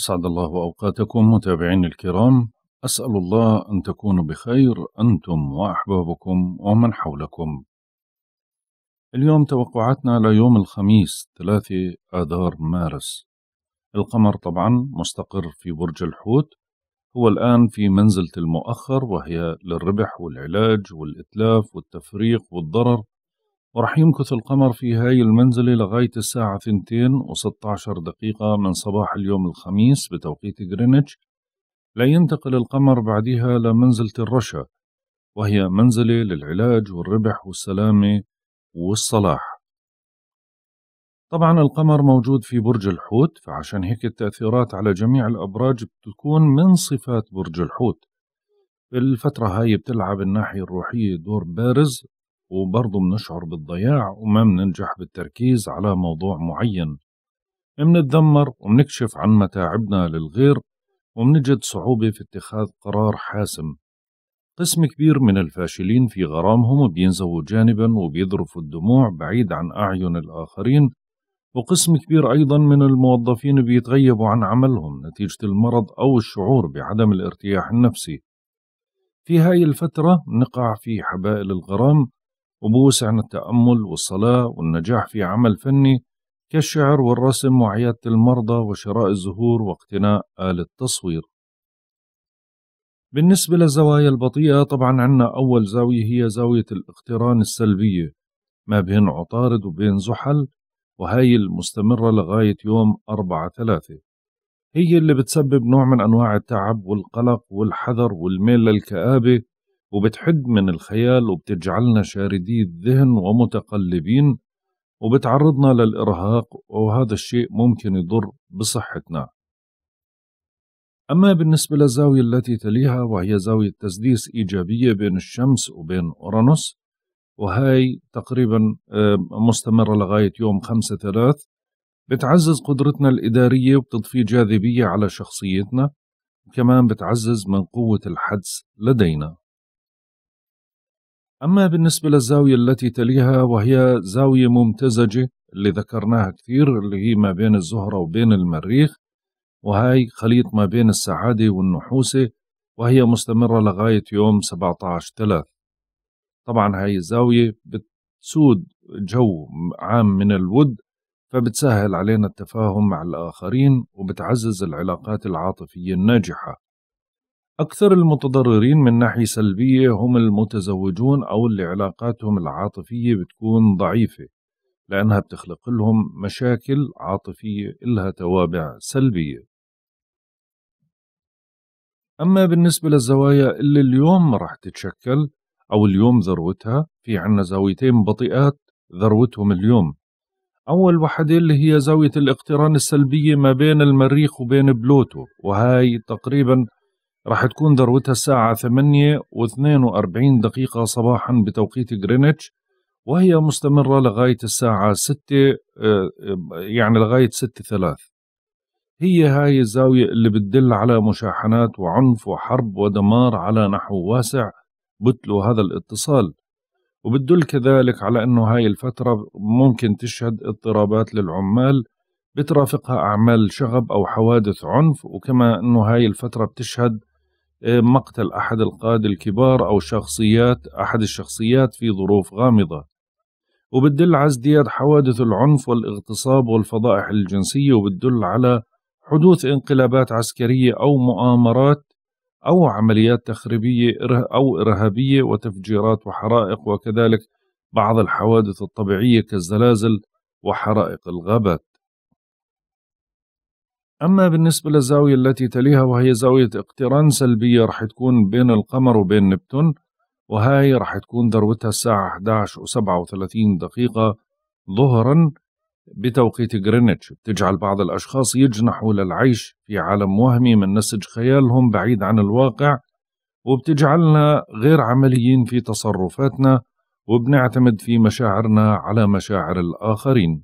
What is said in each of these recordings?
أسعد الله أوقاتكم متابعين الكرام أسأل الله أن تكونوا بخير أنتم وأحبابكم ومن حولكم اليوم توقعاتنا ليوم الخميس 3 آذار مارس القمر طبعا مستقر في برج الحوت هو الآن في منزلة المؤخر وهي للربح والعلاج والإتلاف والتفريق والضرر ورح يمكث القمر في هاي المنزلة لغاية الساعة 2 و16 دقيقة من صباح اليوم الخميس بتوقيت غرينتش لا ينتقل القمر بعدها لمنزلة الرشا وهي منزلة للعلاج والربح والسلامة والصلاح طبعا القمر موجود في برج الحوت فعشان هيك التأثيرات على جميع الأبراج بتكون من صفات برج الحوت الفترة هاي بتلعب الناحية الروحية دور بارز وبرضه بنشعر بالضياع وما بننجح بالتركيز على موضوع معين بنتذمر وبنكشف عن متاعبنا للغير وبنجد صعوبة في اتخاذ قرار حاسم قسم كبير من الفاشلين في غرامهم بينزوا جانبا وبيذرفوا الدموع بعيد عن أعين الآخرين وقسم كبير أيضا من الموظفين بيتغيبوا عن عملهم نتيجة المرض أو الشعور بعدم الارتياح النفسي في هاي الفترة نقع في حبائل الغرام وبوسع عن التأمل والصلاة والنجاح في عمل فني كالشعر والرسم وعيادة المرضى وشراء الزهور واقتناء آلة تصوير بالنسبة للزوايا البطيئة طبعا عنا أول زاوية هي زاوية الاقتران السلبية ما بين عطارد وبين زحل وهي المستمرة لغاية يوم أربعة ثلاثة هي اللي بتسبب نوع من أنواع التعب والقلق والحذر والميل للكآبة وبتحد من الخيال وبتجعلنا شاردي الذهن ومتقلبين وبتعرضنا للإرهاق وهذا الشيء ممكن يضر بصحتنا أما بالنسبة للزاوية التي تليها وهي زاوية تسديس إيجابية بين الشمس وبين أورانوس وهي تقريبا مستمرة لغاية يوم 5 3 بتعزز قدرتنا الإدارية وبتضفي جاذبية على شخصيتنا وكمان بتعزز من قوة الحدس لدينا أما بالنسبة للزاوية التي تليها وهي زاوية ممتزجة اللي ذكرناها كثير اللي هي ما بين الزهرة وبين المريخ وهي خليط ما بين السعادة والنحوسة وهي مستمرة لغاية يوم 17 ثلاث طبعا هاي الزاوية بتسود جو عام من الود فبتسهل علينا التفاهم مع الآخرين وبتعزز العلاقات العاطفية الناجحة أكثر المتضررين من ناحية سلبية هم المتزوجون أو اللي علاقاتهم العاطفية بتكون ضعيفة لأنها بتخلق لهم مشاكل عاطفية إلها توابع سلبية أما بالنسبة للزوايا اللي اليوم راح تتشكل أو اليوم ذروتها في عنا زاويتين بطيئات ذروتهم اليوم أول وحدة اللي هي زاوية الاقتران السلبية ما بين المريخ وبين بلوتو وهاي تقريبا راح تكون ذروتها الساعة 8 و42 دقيقة صباحا بتوقيت غرينتش وهي مستمرة لغاية الساعة 6 آه، آه، يعني لغاية 6 ثلاث هي هاي الزاوية اللي بتدل على مشاحنات وعنف وحرب ودمار على نحو واسع بتلو هذا الاتصال وبتدل كذلك على أنه هاي الفترة ممكن تشهد اضطرابات للعمال بترافقها أعمال شغب أو حوادث عنف وكما أنه هاي الفترة بتشهد مقتل أحد القادة الكبار أو شخصيات أحد الشخصيات في ظروف غامضة وبتدل على ازدياد حوادث العنف والاغتصاب والفضائح الجنسية وبتدل على حدوث انقلابات عسكرية أو مؤامرات أو عمليات تخريبية أو إرهابية وتفجيرات وحرائق وكذلك بعض الحوادث الطبيعية كالزلازل وحرائق الغابات أما بالنسبة للزاوية التي تليها وهي زاوية اقتران سلبية رح تكون بين القمر وبين نبتون وهاي رح تكون ذروتها الساعة 11 و37 دقيقة ظهرا بتوقيت غرينتش بتجعل بعض الأشخاص يجنحوا للعيش في عالم وهمي من نسج خيالهم بعيد عن الواقع وبتجعلنا غير عمليين في تصرفاتنا وبنعتمد في مشاعرنا على مشاعر الآخرين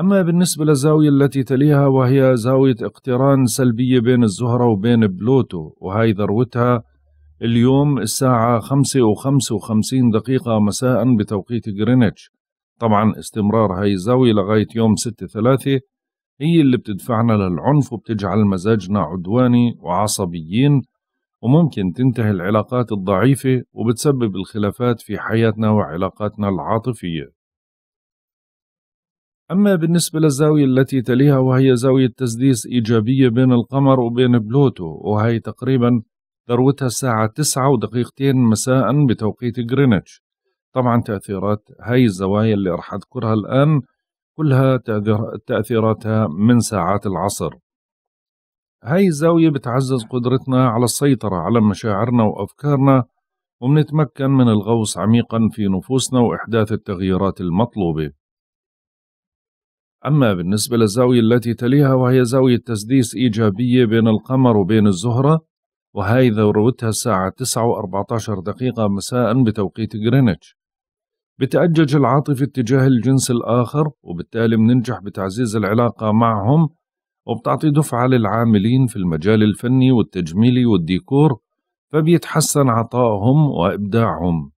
أما بالنسبة للزاوية التي تليها وهي زاوية اقتران سلبية بين الزهرة وبين بلوتو وهي ذروتها اليوم الساعة خمسة وخمسة وخمسين دقيقة مساء بتوقيت غرينتش طبعا استمرار هاي الزاوية لغاية يوم ستة ثلاثة هي اللي بتدفعنا للعنف وبتجعل مزاجنا عدواني وعصبيين وممكن تنتهي العلاقات الضعيفة وبتسبب الخلافات في حياتنا وعلاقاتنا العاطفية أما بالنسبة للزاوية التي تليها وهي زاوية تسديس إيجابية بين القمر وبين بلوتو وهي تقريبا ذروتها الساعة تسعة ودقيقتين مساء بتوقيت غرينتش طبعا تأثيرات هاي الزوايا اللي راح أذكرها الآن كلها تأثيراتها من ساعات العصر هاي الزاوية بتعزز قدرتنا على السيطرة على مشاعرنا وأفكارنا وبنتمكن من الغوص عميقا في نفوسنا وإحداث التغييرات المطلوبة أما بالنسبة للزاوية التي تليها وهي زاوية تسديس إيجابية بين القمر وبين الزهرة وهي ذروتها الساعة 9 و14 دقيقة مساء بتوقيت غرينتش بتأجج العاطفة اتجاه الجنس الآخر وبالتالي بننجح بتعزيز العلاقة معهم وبتعطي دفعة للعاملين في المجال الفني والتجميلي والديكور فبيتحسن عطائهم وإبداعهم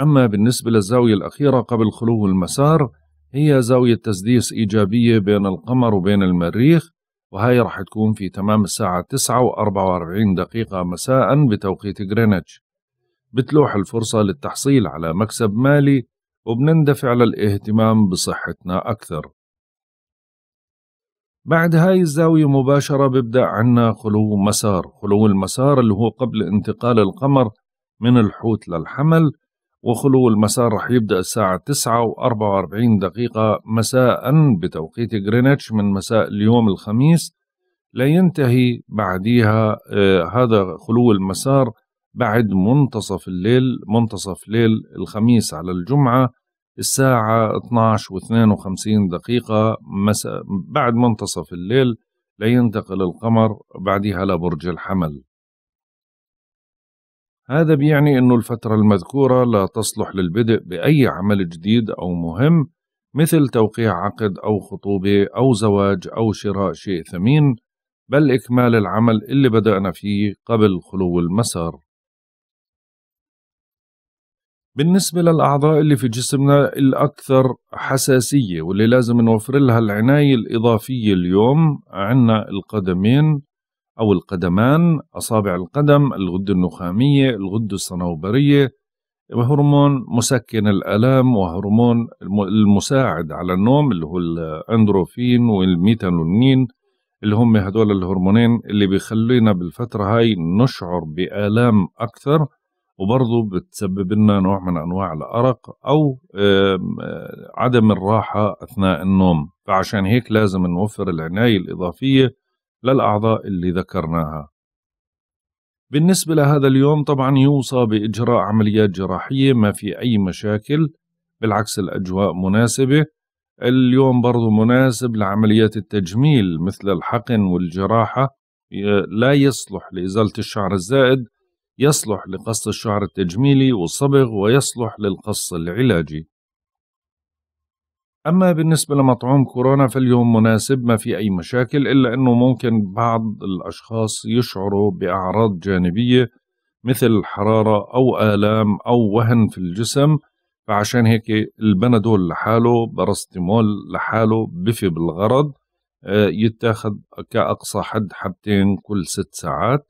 أما بالنسبة للزاوية الأخيرة قبل خلو المسار هي زاوية تسديس إيجابية بين القمر وبين المريخ وهي رح تكون في تمام الساعة 9 و 44 دقيقة مساء بتوقيت غرينتش بتلوح الفرصة للتحصيل على مكسب مالي وبنندفع للاهتمام بصحتنا أكثر بعد هاي الزاوية مباشرة ببدأ عنا خلو مسار خلو المسار اللي هو قبل انتقال القمر من الحوت للحمل وخلو المسار رح يبدأ الساعة 9 و44 دقيقة مساء بتوقيت غرينتش من مساء اليوم الخميس لا ينتهي بعديها آه، هذا خلو المسار بعد منتصف الليل منتصف ليل الخميس على الجمعة الساعة 12 و52 دقيقة مساء بعد منتصف الليل لينتقل القمر بعدها لبرج الحمل هذا بيعني أنه الفترة المذكورة لا تصلح للبدء بأي عمل جديد أو مهم مثل توقيع عقد أو خطوبة أو زواج أو شراء شيء ثمين بل إكمال العمل اللي بدأنا فيه قبل خلو المسار بالنسبة للأعضاء اللي في جسمنا الأكثر حساسية واللي لازم نوفر لها العناية الإضافية اليوم عنا القدمين أو القدمان أصابع القدم الغدة النخامية الغدة الصنوبرية وهرمون مسكن الآلام وهرمون المساعد على النوم اللي هو الأندروفين والميتانونين اللي هم هدول الهرمونين اللي بيخلينا بالفترة هاي نشعر بآلام أكثر وبرضه بتسبب لنا نوع من أنواع الأرق أو عدم الراحة أثناء النوم فعشان هيك لازم نوفر العناية الإضافية للأعضاء اللي ذكرناها بالنسبة لهذا اليوم طبعا يوصى بإجراء عمليات جراحية ما في أي مشاكل بالعكس الأجواء مناسبة اليوم برضو مناسب لعمليات التجميل مثل الحقن والجراحة لا يصلح لإزالة الشعر الزائد يصلح لقص الشعر التجميلي والصبغ ويصلح للقص العلاجي أما بالنسبة لمطعوم كورونا فاليوم مناسب ما في أي مشاكل إلا أنه ممكن بعض الأشخاص يشعروا بأعراض جانبية مثل حرارة أو آلام أو وهن في الجسم فعشان هيك البنادول لحاله باراستيمول لحاله بفي بالغرض آه، يتاخد كأقصى حد حبتين كل ست ساعات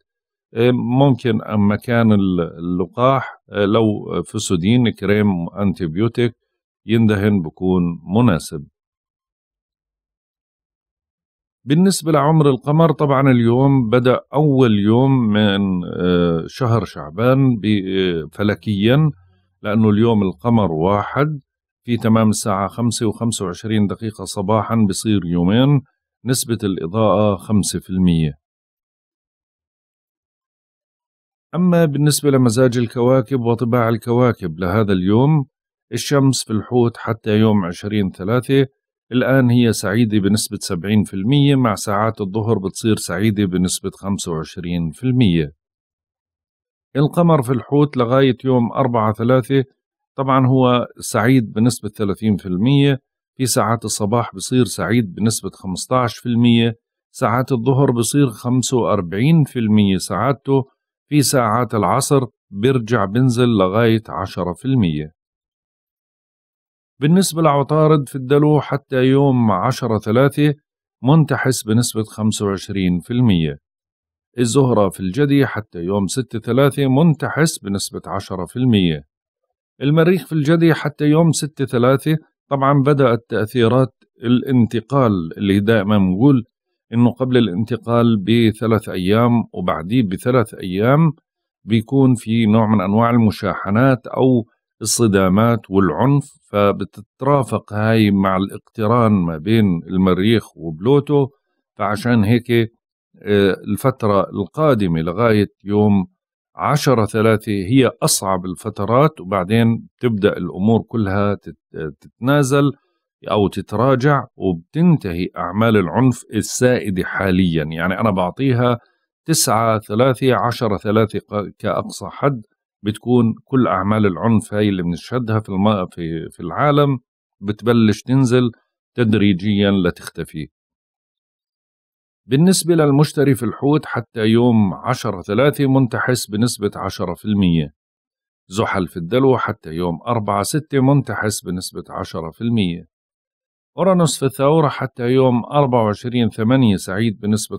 آه، ممكن مكان اللقاح آه، لو فسودين كريم أنتيبيوتيك يندهن بكون مناسب بالنسبة لعمر القمر طبعا اليوم بدأ أول يوم من آه، شهر شعبان آه، فلكيا لأنه اليوم القمر واحد في تمام الساعة خمسة وخمسة وعشرين دقيقة صباحا بصير يومين نسبة الإضاءة خمسة في المية أما بالنسبة لمزاج الكواكب وطباع الكواكب لهذا اليوم الشمس في الحوت حتى يوم عشرين ثلاثة الآن هي سعيدة بنسبة 70% مع ساعات الظهر بتصير سعيدة بنسبة 25% القمر في الحوت لغاية يوم 4 3 طبعا هو سعيد بنسبة 30% في ساعات الصباح بصير سعيد بنسبة 15% ساعات الظهر بصير 45% سعادته في ساعات العصر برجع بنزل لغاية 10% بالنسبة لعطارد في الدلو حتى يوم 10 3 منتحس بنسبة 25% الزهرة في الجدي حتى يوم 6 3 منتحس بنسبة 10% المريخ في الجدي حتى يوم 6 3 طبعا بدأت تأثيرات الانتقال اللي دائما نقول انه قبل الانتقال بثلاث ايام وبعديه بثلاث ايام بيكون في نوع من انواع المشاحنات او الصدامات والعنف فبتترافق هاي مع الاقتران ما بين المريخ وبلوتو فعشان هيك آه، الفترة القادمة لغاية يوم عشرة ثلاثة هي أصعب الفترات وبعدين تبدأ الأمور كلها تتنازل أو تتراجع وبتنتهي أعمال العنف السائدة حاليا يعني أنا بعطيها تسعة ثلاثة عشرة ثلاثة كأقصى حد بتكون كل اعمال العنف هاي اللي بنشهدها في الم... في في العالم بتبلش تنزل تدريجيا لتختفي بالنسبة للمشتري في الحوت حتى يوم 10 3 منتحس بنسبة 10% زحل في الدلو حتى يوم 4 6 منتحس بنسبة 10% أورانوس في الثورة حتى يوم 24 8 سعيد بنسبة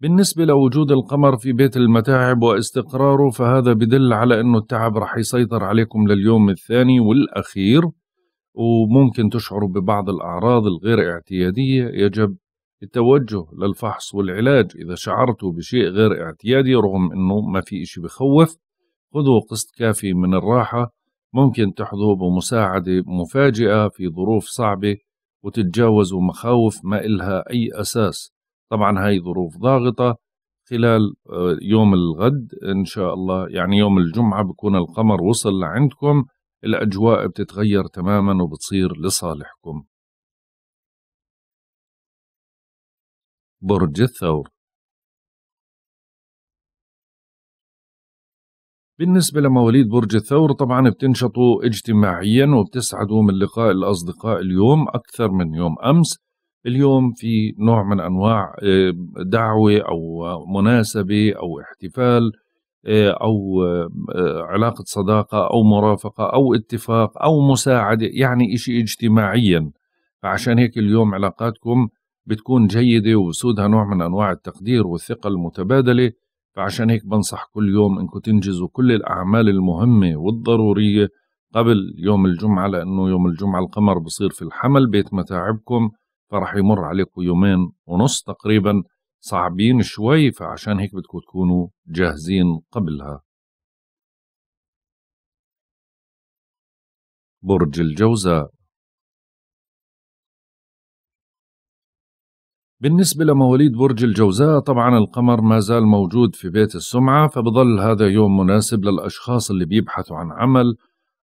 بالنسبة لوجود القمر في بيت المتاعب واستقراره فهذا بدل على أنه التعب رح يسيطر عليكم لليوم الثاني والأخير وممكن تشعروا ببعض الأعراض الغير اعتيادية يجب التوجه للفحص والعلاج إذا شعرتوا بشيء غير اعتيادي رغم أنه ما في إشي بخوف خذوا قسط كافي من الراحة ممكن تحظوا بمساعدة مفاجئة في ظروف صعبة وتتجاوزوا مخاوف ما إلها أي أساس طبعا هاي ظروف ضاغطة خلال آه، يوم الغد إن شاء الله يعني يوم الجمعة بكون القمر وصل لعندكم الأجواء بتتغير تماما وبتصير لصالحكم برج الثور بالنسبة لمواليد برج الثور طبعا بتنشطوا اجتماعيا وبتسعدوا من لقاء الأصدقاء اليوم أكثر من يوم أمس اليوم في نوع من انواع آه، دعوه او مناسبه او احتفال آه، او آه، علاقه صداقه او مرافقه او اتفاق او مساعده يعني شيء اجتماعيا فعشان هيك اليوم علاقاتكم بتكون جيده وسودها نوع من انواع التقدير والثقه المتبادله فعشان هيك بنصح كل يوم انكم تنجزوا كل الاعمال المهمه والضروريه قبل يوم الجمعه لانه يوم الجمعه القمر بصير في الحمل بيت متاعبكم فراح يمر عليكم يومين ونص تقريبا صعبين شوي فعشان هيك بدكم تكونوا جاهزين قبلها برج الجوزاء بالنسبة لمواليد برج الجوزاء طبعا القمر ما زال موجود في بيت السمعة فبظل هذا يوم مناسب للأشخاص اللي بيبحثوا عن عمل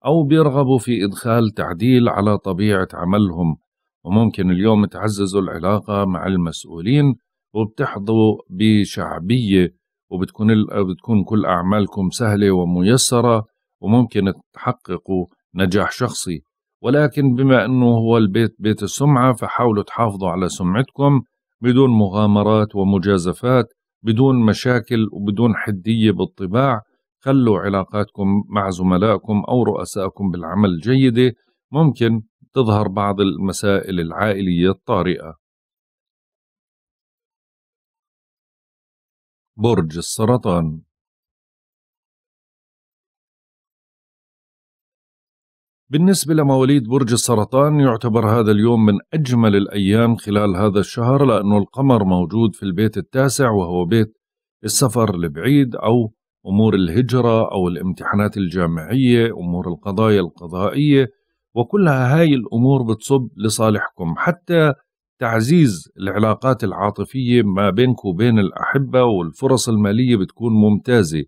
أو بيرغبوا في إدخال تعديل على طبيعة عملهم وممكن اليوم تعززوا العلاقة مع المسؤولين وبتحظوا بشعبية وبتكون بتكون كل أعمالكم سهلة وميسرة وممكن تحققوا نجاح شخصي ولكن بما أنه هو البيت بيت السمعة فحاولوا تحافظوا على سمعتكم بدون مغامرات ومجازفات بدون مشاكل وبدون حدية بالطباع خلوا علاقاتكم مع زملائكم أو رؤسائكم بالعمل جيدة ممكن تظهر بعض المسائل العائلية الطارئة برج السرطان بالنسبة لمواليد برج السرطان يعتبر هذا اليوم من أجمل الأيام خلال هذا الشهر لأنه القمر موجود في البيت التاسع وهو بيت السفر لبعيد أو أمور الهجرة أو الامتحانات الجامعية أمور القضايا القضائية وكلها هاي الأمور بتصب لصالحكم حتى تعزيز العلاقات العاطفية ما بينك وبين الأحبة والفرص المالية بتكون ممتازة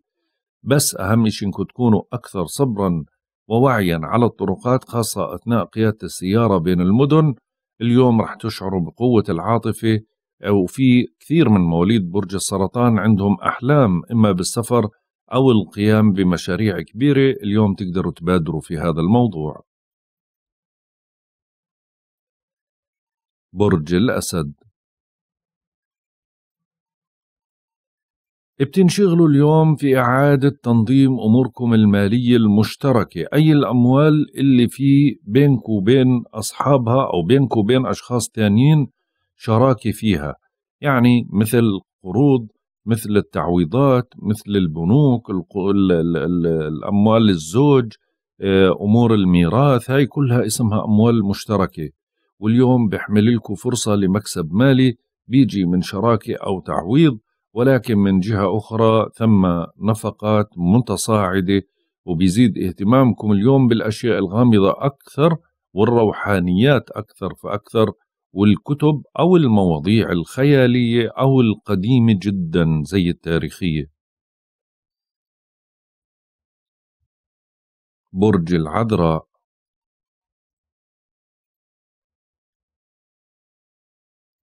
بس أهم شيء إنكم تكونوا أكثر صبرا ووعيا على الطرقات خاصة أثناء قيادة السيارة بين المدن اليوم رح تشعروا بقوة العاطفة وفي كثير من مواليد برج السرطان عندهم أحلام إما بالسفر أو القيام بمشاريع كبيرة اليوم تقدروا تبادروا في هذا الموضوع برج الأسد بتنشغلوا اليوم في إعادة تنظيم أموركم المالية المشتركة أي الأموال اللي في بينك وبين أصحابها أو بينك وبين أشخاص تانيين شراكة فيها يعني مثل قروض مثل التعويضات مثل البنوك الأموال الزوج آه، أمور الميراث هاي كلها اسمها أموال مشتركة واليوم بحمل لكم فرصة لمكسب مالي بيجي من شراكة أو تعويض ولكن من جهة أخرى ثم نفقات متصاعدة وبيزيد اهتمامكم اليوم بالأشياء الغامضة أكثر والروحانيات أكثر فأكثر والكتب أو المواضيع الخيالية أو القديمة جدا زي التاريخية برج العذراء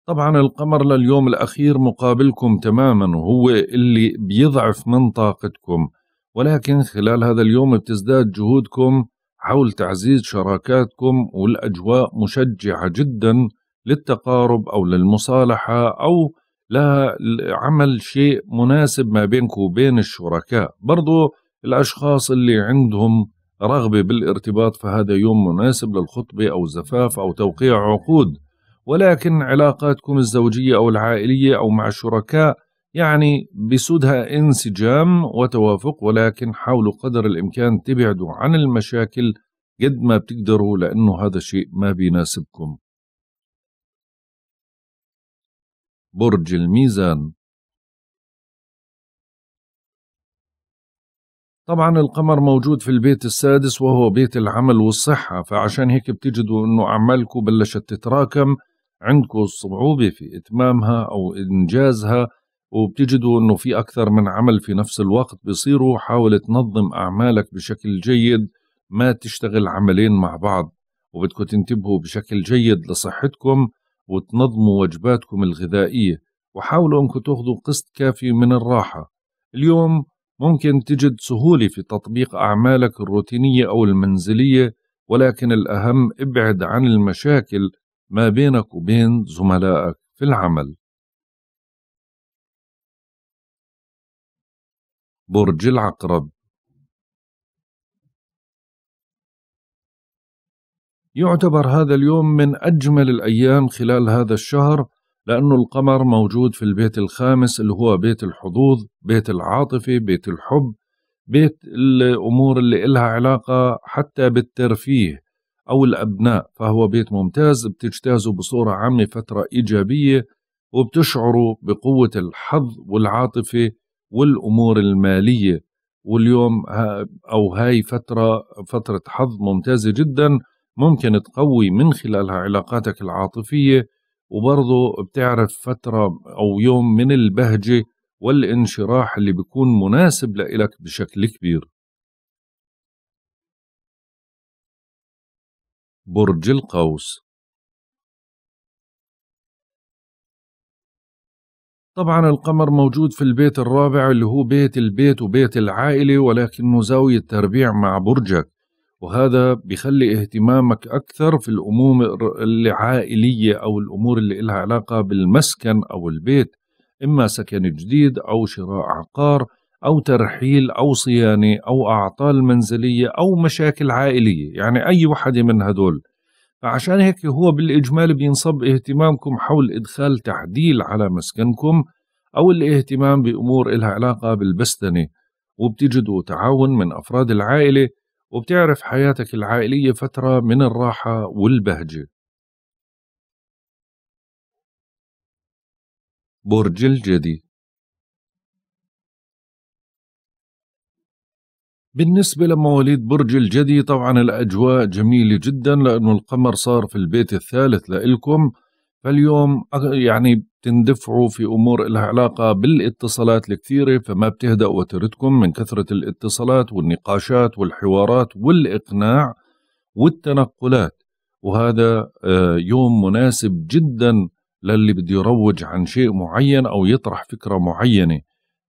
طبعا القمر لليوم الأخير مقابلكم تماما وهو اللي بيضعف من طاقتكم ولكن خلال هذا اليوم بتزداد جهودكم حول تعزيز شراكاتكم والأجواء مشجعة جدا للتقارب أو للمصالحة أو لعمل شيء مناسب ما بينكم وبين الشركاء برضو الأشخاص اللي عندهم رغبة بالارتباط فهذا يوم مناسب للخطبة أو زفاف أو توقيع عقود ولكن علاقاتكم الزوجية أو العائلية أو مع الشركاء يعني بسودها انسجام وتوافق ولكن حاولوا قدر الإمكان تبعدوا عن المشاكل قد ما بتقدروا لأنه هذا الشيء ما بيناسبكم برج الميزان طبعا القمر موجود في البيت السادس وهو بيت العمل والصحة فعشان هيك بتجدوا انه أعمالكم بلشت تتراكم عندكم صعوبة في إتمامها أو إنجازها وبتجدوا أنه في أكثر من عمل في نفس الوقت بصيروا حاول تنظم أعمالك بشكل جيد ما تشتغل عملين مع بعض وبدكم تنتبهوا بشكل جيد لصحتكم وتنظموا وجباتكم الغذائية وحاولوا أنكم تاخذوا قسط كافي من الراحة اليوم ممكن تجد سهولة في تطبيق أعمالك الروتينية أو المنزلية ولكن الأهم ابعد عن المشاكل ما بينك وبين زملائك في العمل برج العقرب يعتبر هذا اليوم من أجمل الأيام خلال هذا الشهر لأنه القمر موجود في البيت الخامس اللي هو بيت الحظوظ بيت العاطفة بيت الحب بيت الأمور اللي إلها علاقة حتى بالترفيه أو الأبناء فهو بيت ممتاز بتجتازه بصورة عامة فترة إيجابية وبتشعروا بقوة الحظ والعاطفة والأمور المالية واليوم أو هاي فترة فترة حظ ممتازة جدا ممكن تقوي من خلالها علاقاتك العاطفية وبرضه بتعرف فترة أو يوم من البهجة والانشراح اللي بيكون مناسب لإلك بشكل كبير برج القوس طبعا القمر موجود في البيت الرابع اللي هو بيت البيت وبيت العائلة ولكنه زاوية تربيع مع برجك وهذا بيخلي اهتمامك أكثر في الأمور العائلية أو الأمور اللي إلها علاقة بالمسكن أو البيت إما سكن جديد أو شراء عقار أو ترحيل أو صيانة أو أعطال منزلية أو مشاكل عائلية يعني أي وحدة من هدول فعشان هيك هو بالإجمال بينصب اهتمامكم حول إدخال تعديل على مسكنكم أو الاهتمام بأمور إلها علاقة بالبستنة وبتجدوا تعاون من أفراد العائلة وبتعرف حياتك العائلية فترة من الراحة والبهجة برج الجدي بالنسبة لمواليد برج الجدي طبعا الأجواء جميلة جدا لأنه القمر صار في البيت الثالث لإلكم فاليوم يعني بتندفعوا في أمور لها علاقة بالاتصالات الكثيرة فما بتهدأ وتردكم من كثرة الاتصالات والنقاشات والحوارات والإقناع والتنقلات وهذا آه، يوم مناسب جدا للي بده يروج عن شيء معين أو يطرح فكرة معينة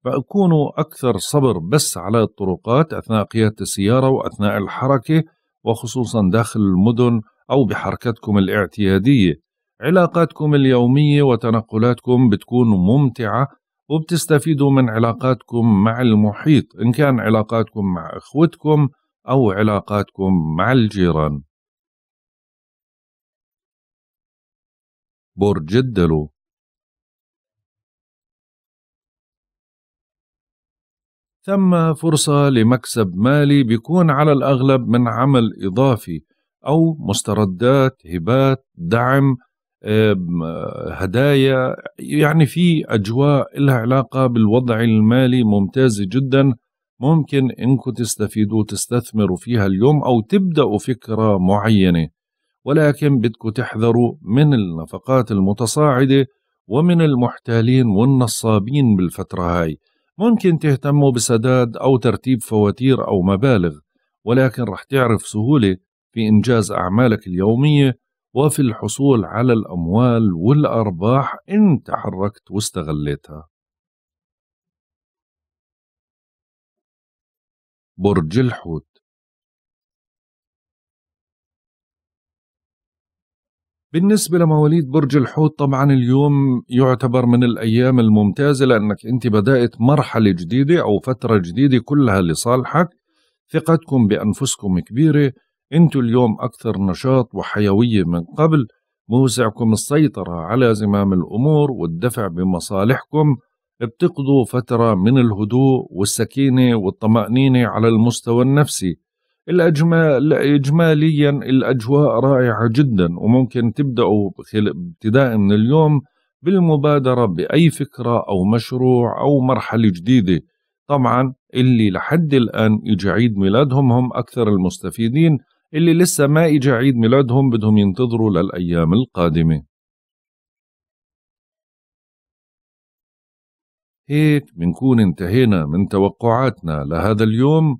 فأكونوا أكثر صبر بس على الطرقات أثناء قيادة السيارة وأثناء الحركة وخصوصا داخل المدن أو بحركتكم الاعتيادية علاقاتكم اليومية وتنقلاتكم بتكون ممتعة وبتستفيدوا من علاقاتكم مع المحيط إن كان علاقاتكم مع إخوتكم أو علاقاتكم مع الجيران برج الدلو ثم فرصة لمكسب مالي بيكون على الأغلب من عمل إضافي أو مستردات هبات دعم هدايا يعني في أجواء لها علاقة بالوضع المالي ممتازة جدا ممكن انكم تستفيدوا تستثمروا فيها اليوم أو تبدأوا فكرة معينة ولكن بدكم تحذروا من النفقات المتصاعدة ومن المحتالين والنصابين بالفترة هاي ممكن تهتموا بسداد أو ترتيب فواتير أو مبالغ ولكن رح تعرف سهولة في إنجاز أعمالك اليومية وفي الحصول على الأموال والأرباح إن تحركت واستغليتها برج الحوت بالنسبة لمواليد برج الحوت طبعا اليوم يعتبر من الأيام الممتازة لأنك أنت بدأت مرحلة جديدة أو فترة جديدة كلها لصالحك ثقتكم بأنفسكم كبيرة أنتوا اليوم أكثر نشاط وحيوية من قبل موسعكم السيطرة على زمام الأمور والدفع بمصالحكم بتقضوا فترة من الهدوء والسكينة والطمأنينة على المستوى النفسي الأجمال إجماليا الأجواء رائعة جدا وممكن تبدأوا ابتداء من اليوم بالمبادرة بأي فكرة أو مشروع أو مرحلة جديدة طبعا اللي لحد الآن إجا عيد ميلادهم هم أكثر المستفيدين اللي لسه ما إجا عيد ميلادهم بدهم ينتظروا للأيام القادمة هيك بنكون انتهينا من توقعاتنا لهذا اليوم